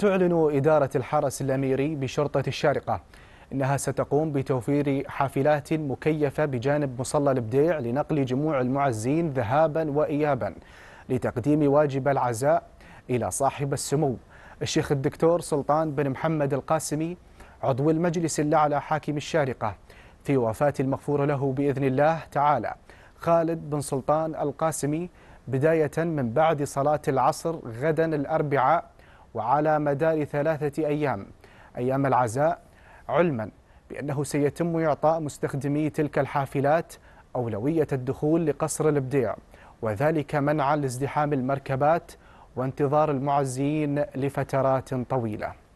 تعلن إدارة الحرس الأميري بشرطة الشارقة إنها ستقوم بتوفير حافلات مكيفة بجانب مصلى البديع لنقل جموع المعزين ذهابا وإيابا لتقديم واجب العزاء إلى صاحب السمو الشيخ الدكتور سلطان بن محمد القاسمي عضو المجلس الأعلى حاكم الشارقة في وفاة المغفور له بإذن الله تعالى خالد بن سلطان القاسمي بداية من بعد صلاة العصر غدا الأربعاء وعلى مدار ثلاثة أيام أيام العزاء علما بأنه سيتم إعطاء مستخدمي تلك الحافلات أولوية الدخول لقصر البديع وذلك منعا لازدحام المركبات وانتظار المعزيين لفترات طويله